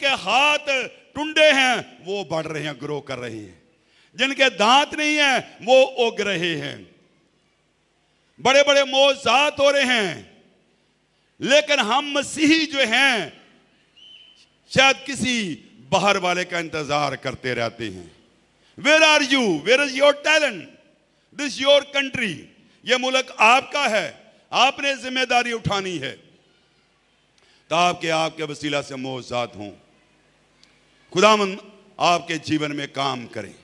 के हाथ टुंडे हैं वो बढ़ रहे हैं ग्रो कर रहे हैं जिनके दांत नहीं है वो उग रहे हैं बड़े बड़े मोजात हो रहे हैं लेकिन हम मसीही जो हैं शायद किसी बाहर वाले का इंतजार करते रहते हैं where are you where is your talent this your country ये मुल्क आपका है आपने जिम्मेदारी उठानी है तो आपके आपके वसीला से मोजात हों खुदामन आपके जीवन में काम करें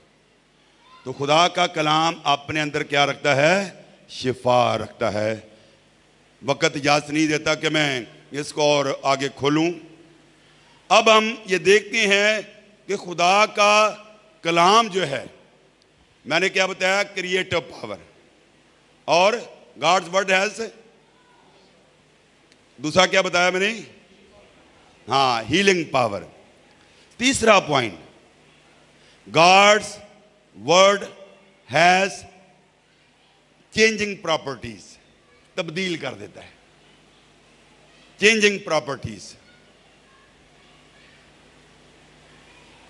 तो खुदा का कलाम अपने अंदर क्या रखता है शिफा रखता है वक़्त इजाज़त नहीं देता कि मैं इसको और आगे खोलूं अब हम ये देखते हैं कि खुदा का कलाम जो है मैंने क्या बताया क्रिएटिव पावर और गॉड्स वर्ड हेल्थ दूसरा क्या बताया मैंने हाँ हीलिंग पावर तीसरा point God's word has changing properties तब्दील कर देता है चेंजिंग प्रॉपर्टीज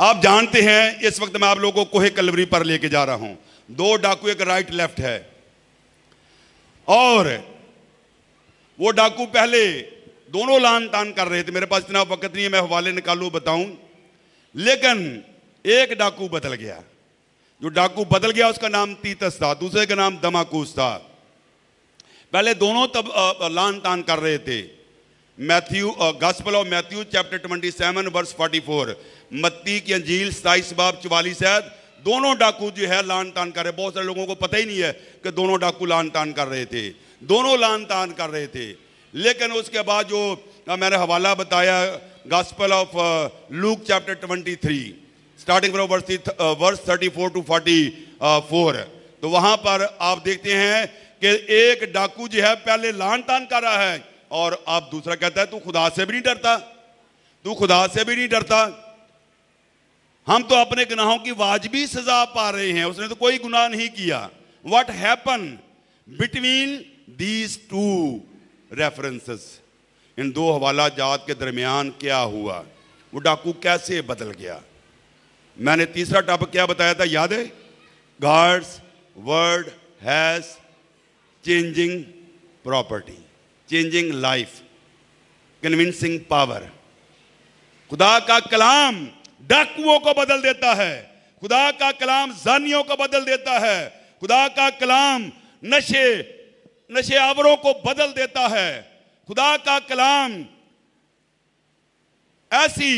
आप जानते हैं इस वक्त मैं आप लोगों को कोहे कलवरी पर लेके जा रहा हूं दो डाकू एक राइट लेफ्ट है और वो डाकू पहले दोनों लान तान कर रहे थे मेरे पास इतना वक्त नहीं है मैं हवाले निकालू बताऊं लेकिन एक डाकू बदल गया जो डाकू बदल गया उसका नाम तीतस था दूसरे का नाम दमाकूस था पहले दोनों तब लान तान कर रहे थे Matthew gospel of Matthew chapter twenty seven verse forty four मत्ती की अंजील सताईस बाब चवालीस शायद दोनों डाकू जो है लान तान कर रहे बहुत सारे लोगों को पता ही नहीं है कि दोनों डाकू लान तान कर रहे थे दोनों लान तान कर रहे थे लेकिन उसके बाद जो मैंने हवाला बताया Gospel of uh, Luke chapter 23, starting from verse, uh, verse 34 to 44. तो वहां पर आप देखते हैं कि एक डाकू जो है पहले लान तान कर रहा है और आप दूसरा कहता है तू खुदा से भी नहीं डरता तू खुदा से भी नहीं डरता हम तो अपने गुनाहों की वाजबी सजा पा रहे हैं उसने तो कोई गुनाह नहीं किया what happen between these two references इन दो हवाला जात के दरमियान क्या हुआ वो डाकू कैसे बदल गया मैंने तीसरा टॉपिक क्या बताया था याद है God's word has changing property changing life convincing power खुदा का कलाम डाकुओं को बदल देता है खुदा का कलाम जानियों को बदल देता है खुदा का कलाम नशे नशे आवरों को बदल देता है खुदा का कलाम ऐसी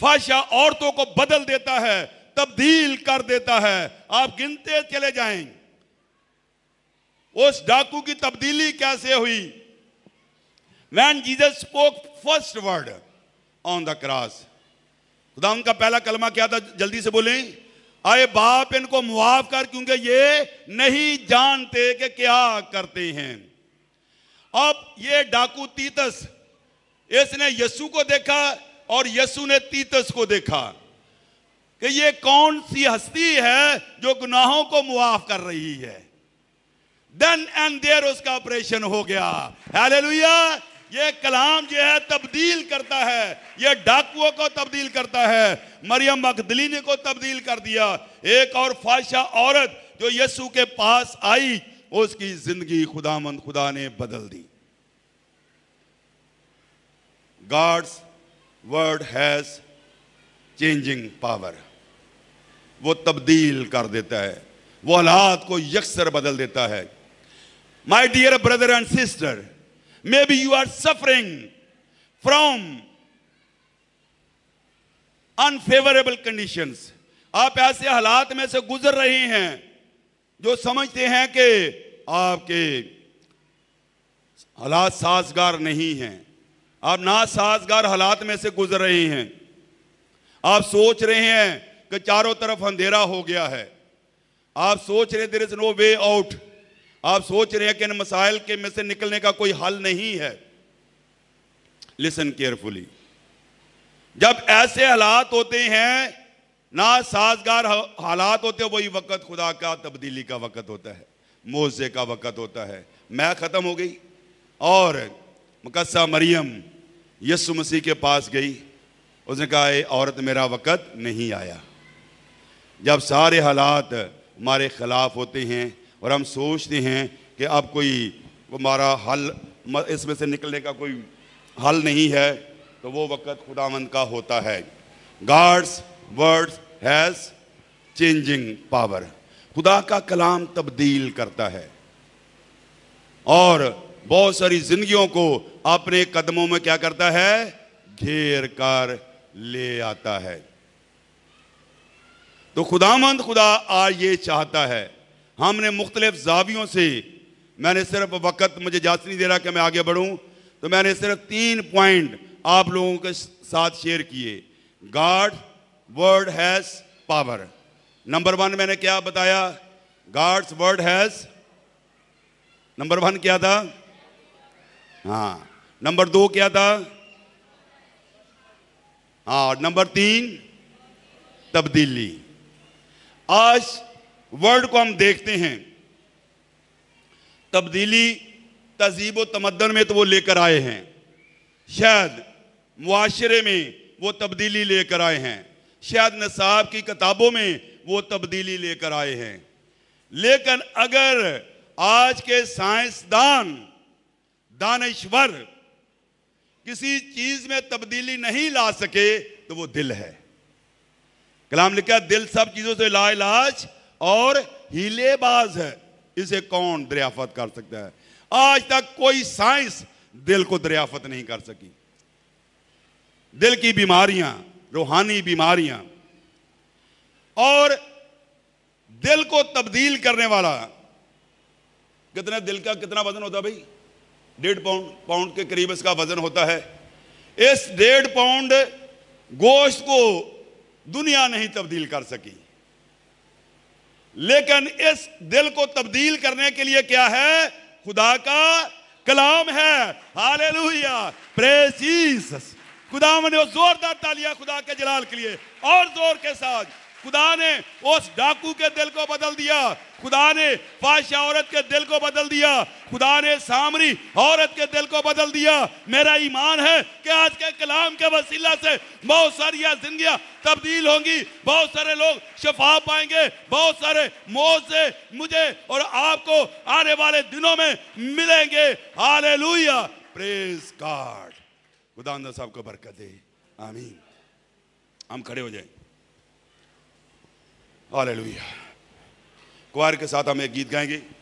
फाशा औरतों को बदल देता है तब्दील कर देता है आप गिनते चले जाएंगे उस डाकू की तब्दीली कैसे हुई when Jesus spoke first word on the cross खुदा उनका पहला कलमा क्या था जल्दी से बोले आए बाप इनको मुआफ कर क्योंकि ये नहीं जानते कि क्या करते हैं अब ये डाकू तीतस इसने यसु को देखा और यसु ने तीतस को देखा कि ये कौन सी हस्ती है जो गुनाहों को मुआफ कर रही है देन एंड देर उसका ऑपरेशन हो गया हालेलुया ये कलाम जो है तब्दील करता है ये डाकुओं को तब्दील करता है मरियम मकदलीनी को तब्दील कर दिया एक और फाशा औरत जो यीशु के पास आई उसकी जिंदगी खुदामंद खुदा ने बदल दी God's word has changing power वो तब्दील कर देता है वो हालात को यकसर बदल देता है my dear brother and sister maybe you are suffering from unfavourable condition आप ऐसे हालात में से गुजर रहे हैं जो समझते हैं कि आपके हालात साजगार नहीं हैं आप ना साजगार हालात में से गुजर रहे हैं आप सोच रहे हैं कि चारों तरफ अंधेरा हो गया है आप सोच रहे there is no way out आप सोच रहे हैं कि इन मसाइल के में से निकलने का कोई हल नहीं है लिसन केयरफुली जब ऐसे हालात होते हैं ना साजगार हालात होते वही वक्त खुदा का तब्दीली का वक्त होता है मोजे का वक़्त होता है मैं ख़त्म हो गई और मुकदसा मरियम यसु मसीह के पास गई उसने कहा ये औरत मेरा वक़्त नहीं आया जब सारे हालात हमारे ख़िलाफ़ होते हैं और हम सोचते हैं कि अब कोई हमारा हल इसमें से निकलने का कोई हल नहीं है तो वो वक़्त खुदावंद का होता है God's words has changing power खुदा का कलाम तब्दील करता है और बहुत सारी जिंदगियों को अपने कदमों में क्या करता है घेर कर ले आता है तो खुदा मंद खुदा आज ये चाहता है हमने मुख्तलिफ जावियों से मैंने सिर्फ वक्त मुझे जाच नहीं दे रहा कि मैं आगे बढ़ूं तो मैंने सिर्फ तीन पॉइंट आप लोगों के साथ शेयर किए God word has power number one मैंने क्या बताया God's word has number one क्या था हाँ नंबर दो क्या था हाँ नंबर तीन तब्दीली आज वर्ड को हम देखते हैं तब्दीली तहजीब व तमदन में तो वो लेकर आए हैं शायद मुआरे में वो तब्दीली लेकर आए हैं शायद नसाब की किताबों में वो तब्दीली लेकर आए हैं लेकिन अगर आज के साइंसदान दानश्वर किसी चीज में तब्दीली नहीं ला सके तो वो दिल है कलाम लिखा दिल सब चीजों से लाइलाज और हीलेबाज है इसे कौन दरियाफत कर सकता है आज तक कोई साइंस दिल को दरियाफत नहीं कर सकी दिल की बीमारियां रूहानी बीमारियां और दिल को तब्दील करने वाला कितने दिल का कितना वजन होता भाई डेढ़ पाउंड पाउंड के करीब इसका वजन होता है इस डेढ़ पाउंड गोश्त को दुनिया नहीं तब्दील कर सकी लेकिन इस दिल को तब्दील करने के लिए क्या है खुदा का कलाम है हाले लुहिया प्रेसीस खुदा ने जोरदार तालिया खुदा के जलाल के लिए और जोर के साथ खुदा ने उस डाकू के दिल को बदल दिया खुदा ने बादशाह औरत के दिल को बदल दिया खुदा ने सामरी औरत के दिल को बदल दिया मेरा ईमान है कि आज के कलाम के वसीला से बहुत सारी जिंदगियां तब्दील होंगी बहुत सारे लोग शफा पाएंगे बहुत सारे मौत से मुझे और आपको आने वाले दिनों में मिलेंगे हाले लुया प्रेस कार्ड खुदा साहब को बरकत दे आमीन हम खड़े हो जाएंगे हालेलुया कुआर के साथ हम एक गीत गाएंगे